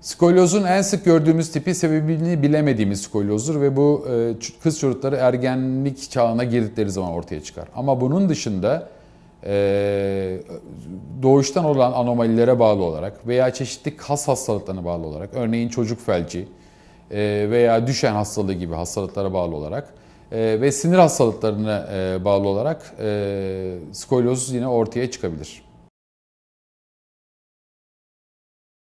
Skolyozun en sık gördüğümüz tipi sebebini bilemediğimiz skolyozdur ve bu e, kız çocukları ergenlik çağına girdikleri zaman ortaya çıkar. Ama bunun dışında e, doğuştan olan anomalilere bağlı olarak veya çeşitli kas hastalıklarına bağlı olarak, örneğin çocuk felci e, veya düşen hastalığı gibi hastalıklara bağlı olarak ve sinir hastalıklarına bağlı olarak skolyoz yine ortaya çıkabilir.